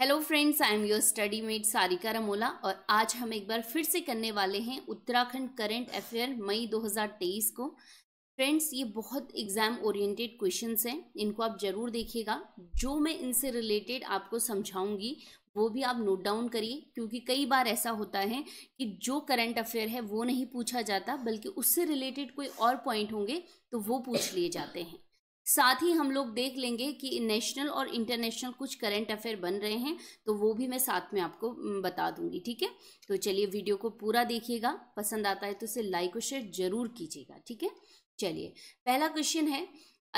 Hello friends I am your study mate Sarika Ramola और आज हम एक बार फिर से करने वाले हैं उत्तराखंड करंट अफेयर मई 2023 को फ्रेंड्स ये बहुत एग्ज़ाम ओरिएंटेड क्वेश्चंस हैं इनको आप ज़रूर देखिएगा जो मैं इनसे रिलेटेड आपको समझाऊंगी वो भी आप नोट डाउन करिए क्योंकि कई बार ऐसा होता है कि जो करंट अफेयर है वो नहीं पूछा जाता बल्कि उससे रिलेटेड कोई और पॉइंट होंगे तो वो पूछ लिए जाते हैं साथ ही हम लोग देख लेंगे कि नेशनल और इंटरनेशनल कुछ करंट अफेयर बन रहे हैं तो वो भी मैं साथ में आपको बता दूंगी ठीक है तो चलिए वीडियो को पूरा देखिएगा पसंद आता है तो उसे लाइक और शेयर जरूर कीजिएगा ठीक है चलिए पहला क्वेश्चन है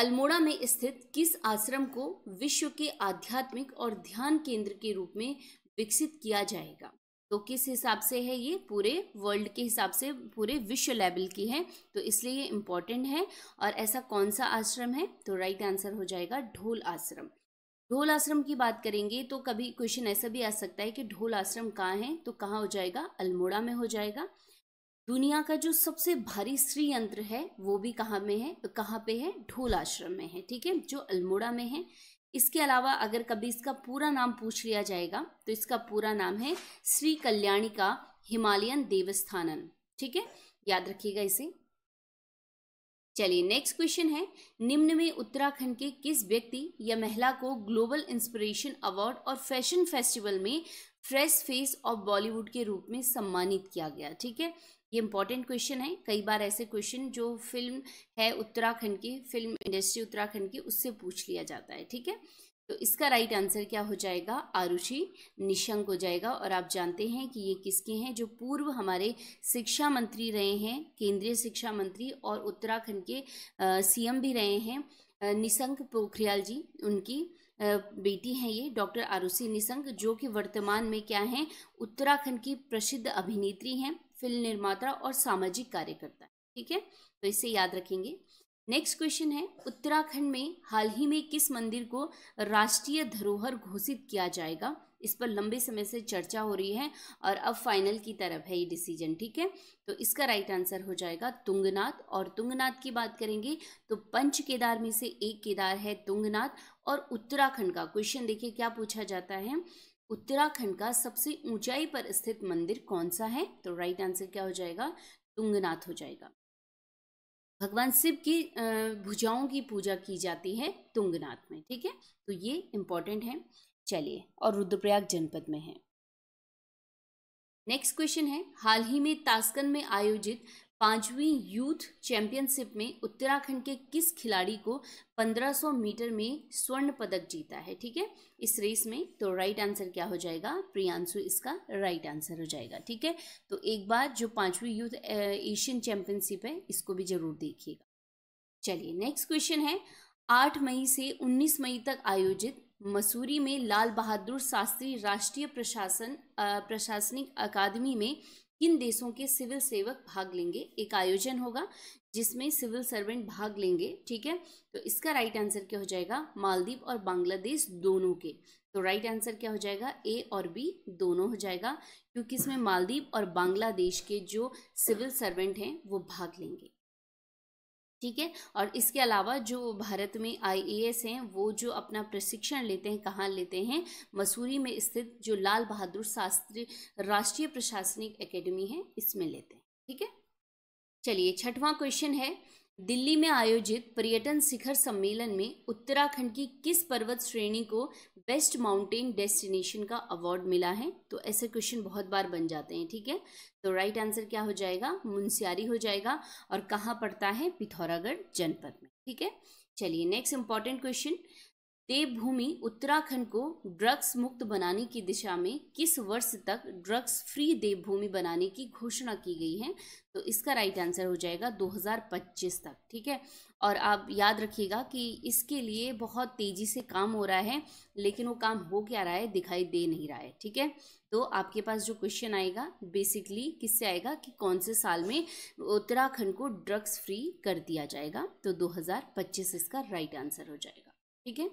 अल्मोड़ा में स्थित किस आश्रम को विश्व के आध्यात्मिक और ध्यान केंद्र के रूप में विकसित किया जाएगा तो किस हिसाब से है ये पूरे वर्ल्ड के हिसाब से पूरे विश्व लेवल की है तो इसलिए ये इम्पॉर्टेंट है और ऐसा कौन सा आश्रम है तो राइट आंसर हो जाएगा ढोल आश्रम ढोल आश्रम की बात करेंगे तो कभी क्वेश्चन ऐसा भी आ सकता है कि ढोल आश्रम कहाँ है तो कहाँ हो जाएगा अल्मोड़ा में हो जाएगा दुनिया का जो सबसे भारी श्री यंत्र है वो भी कहाँ में है तो कहाँ पे है ढोल आश्रम में है ठीक है जो अल्मोड़ा में है इसके अलावा अगर कभी इसका पूरा नाम पूछ लिया जाएगा तो इसका पूरा नाम है श्री कल्याणी का हिमालयन देवस्थानन ठीक है याद रखिएगा इसे चलिए नेक्स्ट क्वेश्चन है निम्न में उत्तराखंड के किस व्यक्ति या महिला को ग्लोबल इंस्पिरेशन अवार्ड और फैशन फेस्टिवल में फ्रेश फेस ऑफ बॉलीवुड के रूप में सम्मानित किया गया ठीक है ये इंपॉर्टेंट क्वेश्चन है कई बार ऐसे क्वेश्चन जो फिल्म है उत्तराखंड की फिल्म इंडस्ट्री उत्तराखंड की उससे पूछ लिया जाता है ठीक है तो इसका राइट आंसर क्या हो जाएगा आरुषि निशंक हो जाएगा और आप जानते हैं कि ये किसके हैं जो पूर्व हमारे शिक्षा मंत्री रहे हैं केंद्रीय शिक्षा मंत्री और उत्तराखंड के सीएम भी रहे हैं निशंक पोखरियाल जी उनकी बेटी हैं ये डॉक्टर आरुषि निसंग जो कि वर्तमान में क्या हैं उत्तराखंड की प्रसिद्ध अभिनेत्री हैं फिल्म निर्माता और सामाजिक कार्यकर्ता ठीक है तो इसे याद रखेंगे नेक्स्ट क्वेश्चन है उत्तराखंड में हाल ही में किस मंदिर को राष्ट्रीय धरोहर घोषित किया जाएगा इस पर लंबे समय से चर्चा हो रही है और अब फाइनल की तरफ है ये डिसीजन ठीक है तो इसका राइट आंसर हो जाएगा तुंगनाथ और तुंगनाथ की बात करेंगे तो पंच केदार में से एक केदार है तुंगनाथ और उत्तराखंड का क्वेश्चन देखिए क्या पूछा जाता है उत्तराखंड का सबसे ऊंचाई पर स्थित मंदिर कौन सा है तो राइट आंसर क्या हो जाएगा तुंगनाथ हो जाएगा भगवान शिव की भुजाओं की पूजा की जाती है तुंगनाथ में ठीक है तो ये इंपॉर्टेंट है चलिए और रुद्रप्रयाग जनपद में है नेक्स्ट क्वेश्चन है हाल ही में तास्कन में आयोजित पांचवी यूथ चैंपियनशिप में उत्तराखंड के किस खिलाड़ी को 1500 मीटर में स्वर्ण पदक जीता है ठीक है इस रेस में तो राइट आंसर क्या हो जाएगा प्रियांशु इसका राइट आंसर हो जाएगा ठीक है तो एक बार जो पांचवी यूथ एशियन चैंपियनशिप है इसको भी जरूर देखिएगा चलिए नेक्स्ट क्वेश्चन है आठ मई से उन्नीस मई तक आयोजित मसूरी में लाल बहादुर शास्त्री राष्ट्रीय प्रशासन प्रशासनिक अकादमी में किन देशों के सिविल सेवक भाग लेंगे एक आयोजन होगा जिसमें सिविल सर्वेंट भाग लेंगे ठीक है तो इसका राइट आंसर क्या हो जाएगा मालदीव और बांग्लादेश दोनों के तो राइट आंसर क्या हो जाएगा ए और बी दोनों हो जाएगा क्योंकि इसमें मालदीव और बांग्लादेश के जो सिविल सर्वेंट हैं वो भाग लेंगे ठीक है और इसके अलावा जो भारत में आईएएस हैं वो जो अपना प्रशिक्षण लेते हैं कहाँ लेते हैं मसूरी में स्थित जो लाल बहादुर शास्त्री राष्ट्रीय प्रशासनिक एकेडमी है इसमें लेते हैं ठीक है चलिए छठवां क्वेश्चन है दिल्ली में आयोजित पर्यटन शिखर सम्मेलन में उत्तराखंड की किस पर्वत श्रेणी को बेस्ट माउंटेन डेस्टिनेशन का अवार्ड मिला है तो ऐसे क्वेश्चन बहुत बार बन जाते हैं ठीक है तो राइट आंसर क्या हो जाएगा मुंसियारी हो जाएगा और कहाँ पड़ता है पिथौरागढ़ जनपद में ठीक है चलिए next important question Devbhoomi Uttarakhand को ड्रग्स मुक्त बनाने की दिशा में किस वर्ष तक ड्रग्स फ्री देवभूमि बनाने की घोषणा की गई है तो इसका राइट आंसर हो जाएगा 2025 तक ठीक है और आप याद रखिएगा कि इसके लिए बहुत तेज़ी से काम हो रहा है लेकिन वो काम हो क्या रहा है दिखाई दे नहीं रहा है ठीक है तो आपके पास जो क्वेश्चन आएगा बेसिकली किससे आएगा कि कौन से साल में उत्तराखंड को ड्रग्स फ्री कर दिया जाएगा तो दो इसका राइट आंसर हो जाएगा ठीक है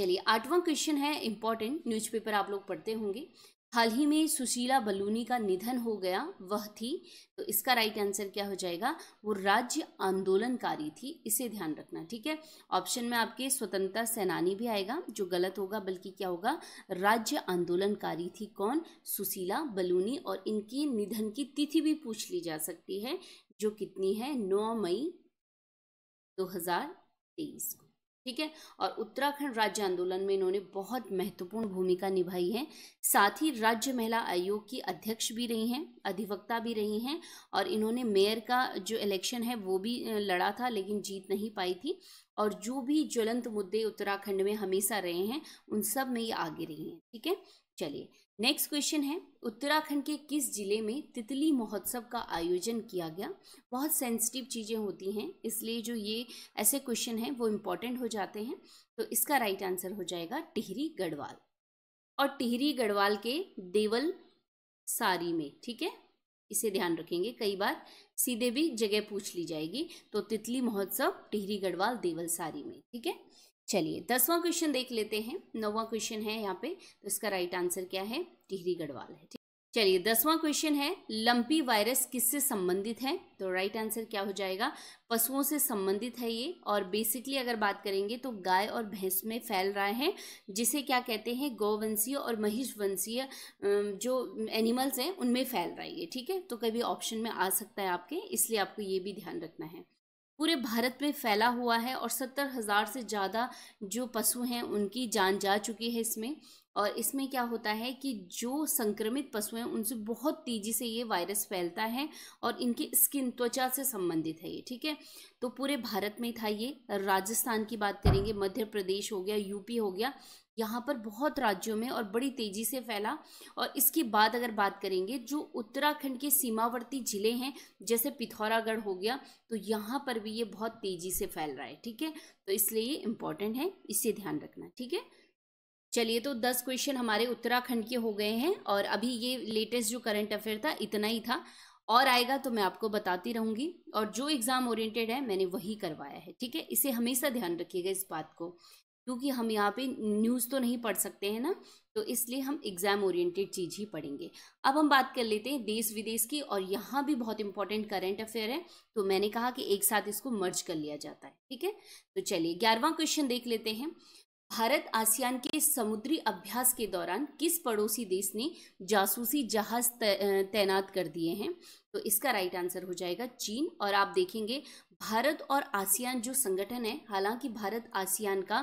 चलिए आठवां क्वेश्चन है इम्पॉर्टेंट न्यूज़पेपर आप लोग पढ़ते होंगे हाल ही में सुशीला बलूनी का निधन हो गया वह थी तो इसका राइट आंसर क्या हो जाएगा वो राज्य आंदोलनकारी थी इसे ध्यान रखना ठीक है ऑप्शन में आपके स्वतंत्रता सेनानी भी आएगा जो गलत होगा बल्कि क्या होगा राज्य आंदोलनकारी थी कौन सुशीला बलूनी और इनकी निधन की तिथि भी पूछ ली जा सकती है जो कितनी है नौ मई दो हज़ार तेईस को ठीक है और उत्तराखंड राज्य आंदोलन में इन्होंने बहुत महत्वपूर्ण भूमिका निभाई है साथ ही राज्य महिला आयोग की अध्यक्ष भी रही हैं अधिवक्ता भी रही हैं और इन्होंने मेयर का जो इलेक्शन है वो भी लड़ा था लेकिन जीत नहीं पाई थी और जो भी ज्वलंत मुद्दे उत्तराखंड में हमेशा रहे हैं उन सब में ये आगे रही हैं ठीक है चलिए नेक्स्ट क्वेश्चन है उत्तराखंड के किस जिले में तितली महोत्सव का आयोजन किया गया बहुत सेंसिटिव चीज़ें होती हैं इसलिए जो ये ऐसे क्वेश्चन हैं वो इम्पॉर्टेंट हो जाते हैं तो इसका राइट आंसर हो जाएगा टिहरी गढ़वाल और टिहरी गढ़वाल के देवल सारी में ठीक है इसे ध्यान रखेंगे कई बार सीधे भी जगह पूछ ली जाएगी तो तितली महोत्सव टिहरी गढ़वाल देवल सारी में ठीक है चलिए दसवां क्वेश्चन देख लेते हैं नौवां क्वेश्चन है यहाँ पे तो इसका राइट आंसर क्या है टिहरी गढ़वाल है चलिए दसवां क्वेश्चन है लंपी वायरस किससे संबंधित है तो राइट आंसर क्या हो जाएगा पशुओं से संबंधित है ये और बेसिकली अगर बात करेंगे तो गाय और भैंस में फैल रहा है जिसे क्या कहते हैं गौवंशीय और महिषवंशीय जो एनिमल्स हैं उनमें फैल रहा है ये ठीक है तो कभी ऑप्शन में आ सकता है आपके इसलिए आपको ये भी ध्यान रखना है पूरे भारत में फैला हुआ है और सत्तर हज़ार से ज़्यादा जो पशु हैं उनकी जान जा चुकी है इसमें और इसमें क्या होता है कि जो संक्रमित पशु हैं उनसे बहुत तेज़ी से ये वायरस फैलता है और इनकी स्किन त्वचा से संबंधित है ये ठीक है तो पूरे भारत में था ये राजस्थान की बात करेंगे मध्य प्रदेश हो गया यूपी हो गया यहाँ पर बहुत राज्यों में और बड़ी तेज़ी से फैला और इसके बाद अगर बात करेंगे जो उत्तराखंड के सीमावर्ती ज़िले हैं जैसे पिथौरागढ़ हो गया तो यहाँ पर भी ये बहुत तेज़ी से फैल रहा है ठीक है तो इसलिए ये इम्पॉर्टेंट है इससे ध्यान रखना ठीक है चलिए तो दस क्वेश्चन हमारे उत्तराखंड के हो गए हैं और अभी ये लेटेस्ट जो करंट अफेयर था इतना ही था और आएगा तो मैं आपको बताती रहूंगी और जो एग्जाम ओरिएंटेड है मैंने वही करवाया है ठीक है इसे हमेशा ध्यान रखिएगा इस बात को क्योंकि हम यहाँ पे न्यूज़ तो नहीं पढ़ सकते हैं ना तो इसलिए हम एग्ज़ाम ओरिएंटेड चीज़ ही पढ़ेंगे अब हम बात कर लेते हैं देश विदेश की और यहाँ भी बहुत इंपॉर्टेंट करंट अफेयर है तो मैंने कहा कि एक साथ इसको मर्ज कर लिया जाता है ठीक है तो चलिए ग्यारहवा क्वेश्चन देख लेते हैं भारत आसियान के समुद्री अभ्यास के दौरान किस पड़ोसी देश ने जासूसी जहाज तैनात कर दिए हैं तो इसका राइट आंसर हो जाएगा चीन और आप देखेंगे भारत और आसियान जो संगठन है हालांकि भारत आसियान का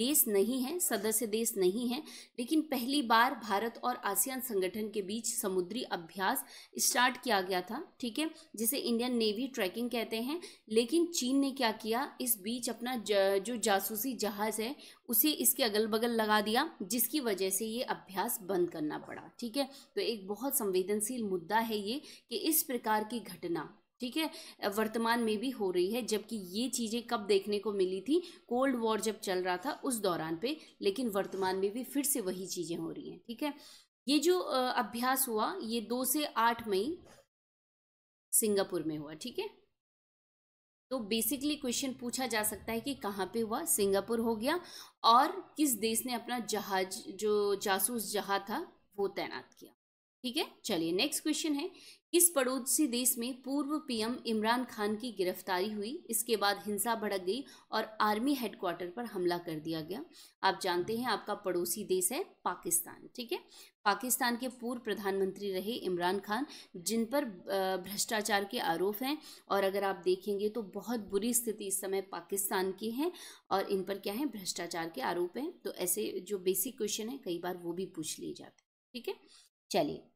देश नहीं है सदस्य देश नहीं है लेकिन पहली बार भारत और आसियान संगठन के बीच समुद्री अभ्यास स्टार्ट किया गया था ठीक है जिसे इंडियन नेवी ट्रैकिंग कहते हैं लेकिन चीन ने क्या किया इस बीच अपना ज, जो जासूसी जहाज है उसे इसके अगल बगल लगा दिया जिसकी वजह से ये अभ्यास बंद करना पड़ा ठीक है तो एक बहुत संवेदनशील मुद्दा है ये कि इस प्रकार की घटना ठीक है वर्तमान में भी हो रही है जबकि ये चीज़ें कब देखने को मिली थी कोल्ड वॉर जब चल रहा था उस दौरान पे लेकिन वर्तमान में भी फिर से वही चीज़ें हो रही हैं ठीक है ये जो अभ्यास हुआ ये दो से आठ मई सिंगापुर में हुआ ठीक है तो बेसिकली क्वेश्चन पूछा जा सकता है कि कहाँ पे हुआ सिंगापुर हो गया और किस देश ने अपना जहाज जो जासूस जहाज था वो तैनात किया ठीक है चलिए नेक्स्ट क्वेश्चन है इस पड़ोसी देश में पूर्व पीएम इमरान खान की गिरफ्तारी हुई इसके बाद हिंसा भड़क गई और आर्मी हेडक्वार्टर पर हमला कर दिया गया आप जानते हैं आपका पड़ोसी देश है पाकिस्तान ठीक है पाकिस्तान के पूर्व प्रधानमंत्री रहे इमरान खान जिन पर भ्रष्टाचार के आरोप हैं और अगर आप देखेंगे तो बहुत बुरी स्थिति इस समय पाकिस्तान की है और इन पर क्या है भ्रष्टाचार के आरोप हैं तो ऐसे जो बेसिक क्वेश्चन है कई बार वो भी पूछ लिए जाते हैं ठीक है चलिए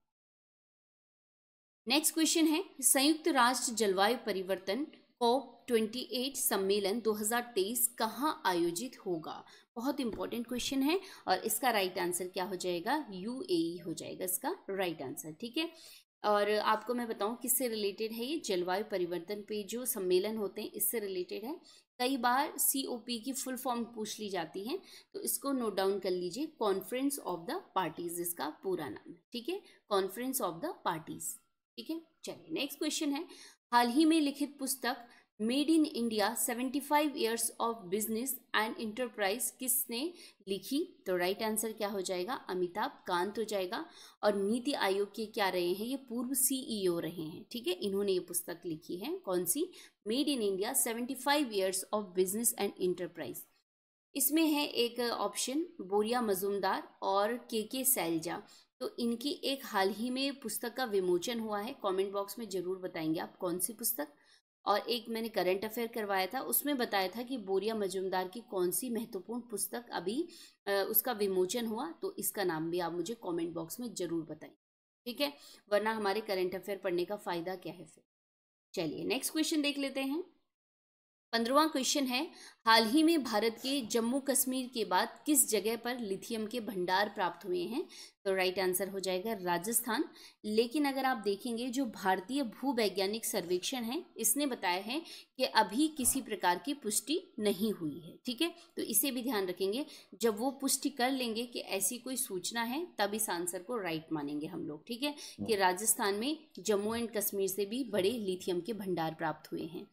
नेक्स्ट क्वेश्चन है संयुक्त राष्ट्र जलवायु परिवर्तन कॉप 28 सम्मेलन 2023 कहाँ आयोजित होगा बहुत इंपॉर्टेंट क्वेश्चन है और इसका राइट आंसर क्या हो जाएगा यूएई e हो जाएगा इसका राइट आंसर ठीक है और आपको मैं बताऊं किससे रिलेटेड है ये जलवायु परिवर्तन पे जो सम्मेलन होते हैं इससे रिलेटेड है कई बार सी की फुल फॉर्म पूछ ली जाती है तो इसको नोट डाउन कर लीजिए कॉन्फ्रेंस ऑफ द पार्टीज इसका पूरा नाम ठीक है कॉन्फ्रेंस ऑफ द पार्टीज ठीक है चलिए नेक्स्ट क्वेश्चन है हाल ही में लिखित पुस्तक made in India 75 years of business and enterprise किसने लिखी तो राइट right आंसर क्या हो जाएगा अमिताभ कांत हो जाएगा और नीति आयोग के क्या रहे हैं ये पूर्व सीईओ e रहे हैं ठीक है इन्होंने ये पुस्तक लिखी है कौन सी made in India 75 years of business and enterprise इसमें है एक ऑप्शन बोरिया मजूमदार और के के सैलजा तो इनकी एक हाल ही में पुस्तक का विमोचन हुआ है कमेंट बॉक्स में ज़रूर बताएंगे आप कौन सी पुस्तक और एक मैंने करंट अफेयर करवाया था उसमें बताया था कि बोरिया मजुमदार की कौन सी महत्वपूर्ण पुस्तक अभी आ, उसका विमोचन हुआ तो इसका नाम भी आप मुझे कमेंट बॉक्स में ज़रूर बताएं ठीक है वरना हमारे करंट अफेयर पढ़ने का फ़ायदा क्या है फिर चलिए नेक्स्ट क्वेश्चन देख लेते हैं पंद्रवा क्वेश्चन है हाल ही में भारत के जम्मू कश्मीर के बाद किस जगह पर लिथियम के भंडार प्राप्त हुए हैं तो राइट आंसर हो जाएगा राजस्थान लेकिन अगर आप देखेंगे जो भारतीय भूवैज्ञानिक सर्वेक्षण है इसने बताया है कि अभी किसी प्रकार की पुष्टि नहीं हुई है ठीक है तो इसे भी ध्यान रखेंगे जब वो पुष्टि कर लेंगे कि ऐसी कोई सूचना है तब इस आंसर को राइट मानेंगे हम लोग ठीक है कि हम्म। राजस्थान में जम्मू एंड कश्मीर से भी बड़े लिथियम के भंडार प्राप्त हुए हैं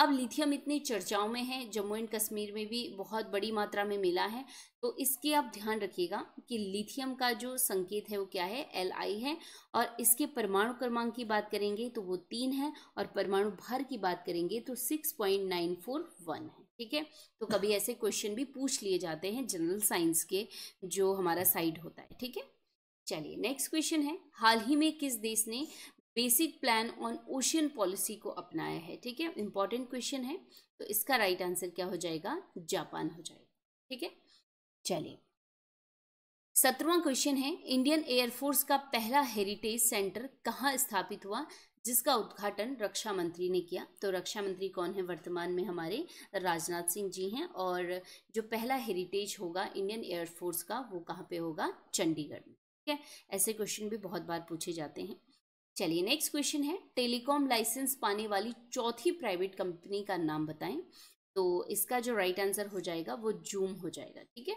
अब लिथियम इतनी चर्चाओं में है जम्मू एंड कश्मीर में भी बहुत बड़ी मात्रा में मिला है तो इसके आप ध्यान रखिएगा कि लिथियम का जो संकेत है वो क्या है एल आई है और इसके परमाणु क्रमांक की बात करेंगे तो वो तीन है और परमाणु भार की बात करेंगे तो six point nine four one है ठीक है तो कभी ऐसे क्वेश्चन भी पूछ लिए जाते हैं जनरल साइंस के जो हमारा साइड होता है ठीक है चलिए नेक्स्ट क्वेश्चन है हाल ही में किस देश ने basic plan on ocean policy को अपनाया है ठीक है इंपॉर्टेंट क्वेश्चन है तो इसका राइट आंसर क्या हो जाएगा जापान हो जाएगा ठीक है चलिए सत्रवा क्वेश्चन है इंडियन एयरफोर्स का पहला हेरिटेज सेंटर कहाँ स्थापित हुआ जिसका उद्घाटन रक्षा मंत्री ने किया तो रक्षा मंत्री कौन है वर्तमान में हमारे राजनाथ सिंह जी हैं और जो पहला हेरिटेज होगा इंडियन एयरफोर्स का वो कहाँ पे होगा चंडीगढ़ में ठीक है ऐसे क्वेश्चन भी बहुत बार पूछे जाते हैं चलिए नेक्स्ट क्वेश्चन है टेलीकॉम लाइसेंस पाने वाली चौथी प्राइवेट कंपनी का नाम बताएं तो इसका जो राइट right आंसर हो जाएगा वो जूम हो जाएगा ठीक है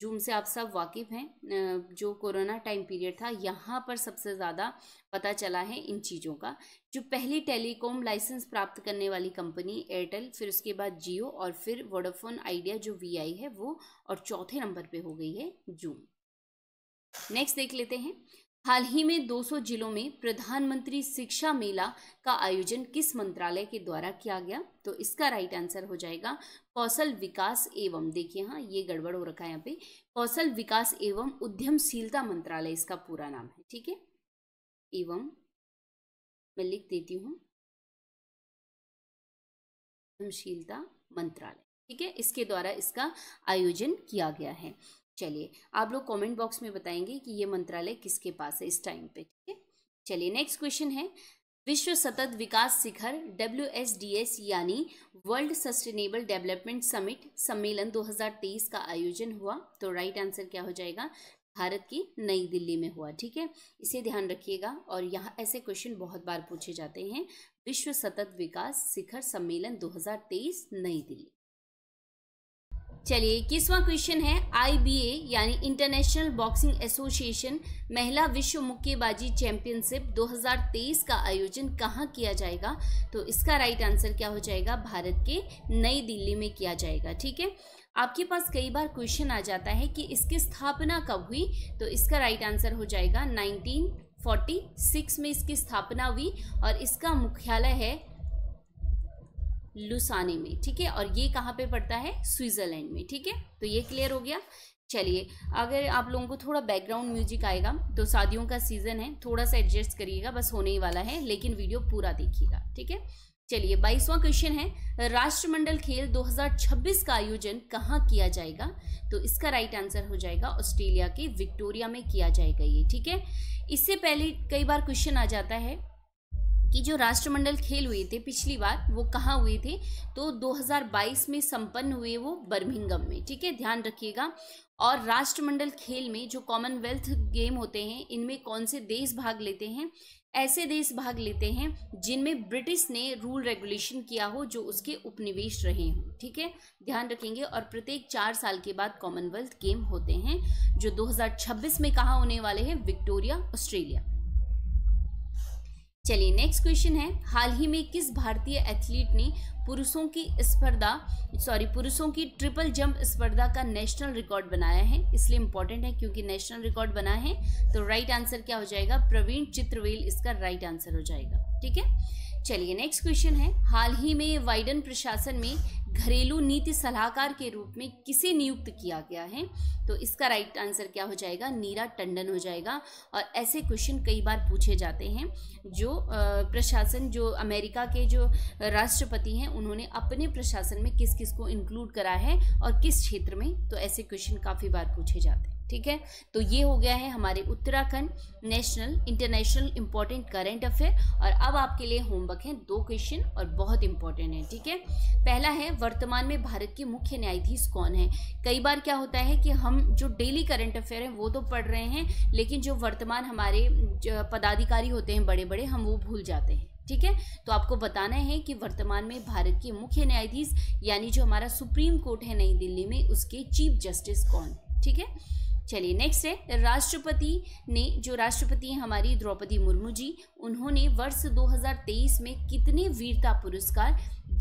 जूम से आप सब वाकिफ़ हैं जो कोरोना टाइम पीरियड था यहाँ पर सबसे ज़्यादा पता चला है इन चीज़ों का जो पहली टेलीकॉम लाइसेंस प्राप्त करने वाली कंपनी एयरटेल फिर उसके बाद जियो और फिर वोडाफोन आइडिया जो वी है वो और चौथे नंबर पर हो गई है जूम नेक्स्ट देख लेते हैं हाल ही में 200 जिलों में प्रधानमंत्री शिक्षा मेला का आयोजन किस मंत्रालय के द्वारा किया गया तो इसका राइट आंसर हो जाएगा कौशल विकास एवं देखिए हाँ ये गड़बड़ हो रखा है यहाँ पे कौशल विकास एवं उद्यमशीलता मंत्रालय इसका पूरा नाम है ठीक है एवं मैं लिख देती हूँ उद्यमशीलता मंत्रालय ठीक है इसके द्वारा इसका आयोजन किया गया है चलिए आप लोग कमेंट बॉक्स में बताएंगे कि ये मंत्रालय किसके पास है इस टाइम पे ठीक है चलिए नेक्स्ट क्वेश्चन है विश्व सतत विकास शिखर डब्ल्यू यानी वर्ल्ड सस्टेनेबल डेवलपमेंट समिट सम्मेलन 2023 का आयोजन हुआ तो राइट आंसर क्या हो जाएगा भारत की नई दिल्ली में हुआ ठीक है इसे ध्यान रखिएगा और यहाँ ऐसे क्वेश्चन बहुत बार पूछे जाते हैं विश्व सतत विकास शिखर सम्मेलन दो नई दिल्ली चलिए किसवा क्वेश्चन है आईबीए यानी इंटरनेशनल बॉक्सिंग एसोसिएशन महिला विश्व मुक्केबाजी चैंपियनशिप 2023 का आयोजन कहाँ किया जाएगा तो इसका राइट आंसर क्या हो जाएगा भारत के नई दिल्ली में किया जाएगा ठीक है आपके पास कई बार क्वेश्चन आ जाता है कि इसकी स्थापना कब हुई तो इसका राइट आंसर हो जाएगा नाइनटीन 46 में इसकी स्थापना हुई और इसका मुख्यालय है लुसाने में ठीक है और ये कहाँ पे पड़ता है स्विट्ज़रलैंड में ठीक है तो ये क्लियर हो गया चलिए अगर आप लोगों को थोड़ा बैकग्राउंड म्यूजिक आएगा तो शादियों का सीज़न है थोड़ा सा एडजस्ट करिएगा बस होने ही वाला है लेकिन वीडियो पूरा देखिएगा ठीक है चलिए बाईसवां क्वेश्चन है राष्ट्रमंडल खेल 2026 का आयोजन कहाँ किया जाएगा तो इसका राइट आंसर हो जाएगा ऑस्ट्रेलिया के विक्टोरिया में किया जाएगा ये ठीक है इससे पहले कई बार क्वेश्चन आ जाता है कि जो राष्ट्रमंडल खेल हुए थे पिछली बार वो कहाँ हुए थे तो 2022 में संपन्न हुए वो बर्मिंगम में ठीक है ध्यान रखिएगा और राष्ट्रमंडल खेल में जो कॉमनवेल्थ गेम होते हैं इनमें कौन से देश भाग लेते हैं ऐसे देश भाग लेते हैं जिनमें ब्रिटिश ने रूल रेगुलेशन किया हो जो उसके उपनिवेश रहे हों ठीक है ध्यान रखेंगे और प्रत्येक चार साल के बाद कॉमनवेल्थ गेम होते हैं जो 2026 में कहाँ होने वाले हैं विक्टोरिया ऑस्ट्रेलिया चलिए नेक्स्ट क्वेश्चन है हाल ही में किस भारतीय एथलीट ने पुरुषों की स्पर्धा सॉरी पुरुषों की ट्रिपल जंप स्पर्धा का नेशनल रिकॉर्ड बनाया है इसलिए इंपॉर्टेंट है क्योंकि नेशनल रिकॉर्ड बना है तो राइट आंसर क्या हो जाएगा प्रवीण चित्रवेल इसका राइट आंसर हो जाएगा ठीक है चलिए नेक्स्ट क्वेश्चन है हाल ही में वाइडन प्रशासन में घरेलू नीति सलाहकार के रूप में किसे नियुक्त किया गया है तो इसका राइट आंसर क्या हो जाएगा नीरा टंडन हो जाएगा और ऐसे क्वेश्चन कई बार पूछे जाते हैं जो प्रशासन जो अमेरिका के जो राष्ट्रपति हैं उन्होंने अपने प्रशासन में किस किस को इंक्लूड करा है और किस क्षेत्र में तो ऐसे क्वेश्चन काफ़ी बार पूछे जाते हैं ठीक है तो ये हो गया है हमारे Uttarakhand national international important current affair और अब आपके लिए होमवर्क है दो क्वेश्चन और बहुत इंपॉर्टेंट है ठीक है पहला है वर्तमान में भारत के मुख्य न्यायाधीश कौन है कई बार क्या होता है कि हम जो डेली करंट अफेयर हैं वो तो पढ़ रहे हैं लेकिन जो वर्तमान हमारे पदाधिकारी होते हैं बड़े बड़े हम वो भूल जाते हैं ठीक है तो आपको बताना है कि वर्तमान में भारत के मुख्य न्यायाधीश यानी जो हमारा सुप्रीम कोर्ट है नई दिल्ली में उसके चीफ जस्टिस कौन ठीक है चलिए नेक्स्ट है राष्ट्रपति ने जो राष्ट्रपति हमारी द्रौपदी मुर्मू जी उन्होंने वर्ष 2023 में कितने वीरता पुरस्कार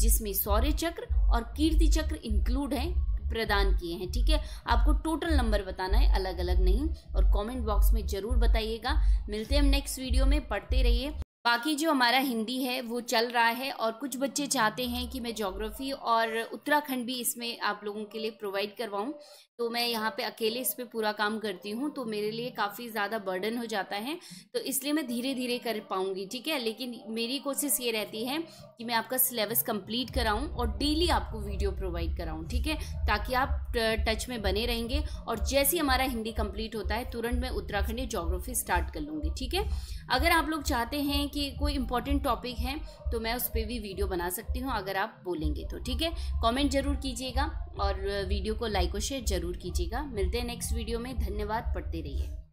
जिसमें शौर्य चक्र और कीर्ति चक्र इंक्लूड हैं प्रदान किए हैं ठीक है आपको टोटल नंबर बताना है अलग अलग नहीं और कमेंट बॉक्स में ज़रूर बताइएगा मिलते हैं हम नेक्स्ट वीडियो में पढ़ते रहिए बाकी जो हमारा हिंदी है वो चल रहा है और कुछ बच्चे चाहते हैं कि मैं जोग्राफ़ी और उत्तराखंड भी इसमें आप लोगों के लिए प्रोवाइड करवाऊं तो मैं यहाँ पे अकेले इस पर पूरा काम करती हूँ तो मेरे लिए काफ़ी ज़्यादा बर्डन हो जाता है तो इसलिए मैं धीरे धीरे कर पाऊँगी ठीक है लेकिन मेरी कोशिश ये रहती है कि मैं आपका सिलेबस कंप्लीट कराऊँ और डेली आपको वीडियो प्रोवाइड कराऊँ ठीक है ताकि आप टच में बने रहेंगे और जैसे ही हमारा हिंदी कम्प्लीट होता है तुरंत मैं उत्तराखंड जोग्राफ़ी स्टार्ट कर लूँगी ठीक है अगर आप लोग चाहते हैं कि कोई इंपॉर्टेंट टॉपिक है तो मैं उस पर भी वीडियो बना सकती हूँ अगर आप बोलेंगे तो ठीक है कॉमेंट ज़रूर कीजिएगा और वीडियो को लाइक और शेयर ज़रूर कीजिएगा मिलते हैं नेक्स्ट वीडियो में धन्यवाद पढ़ते रहिए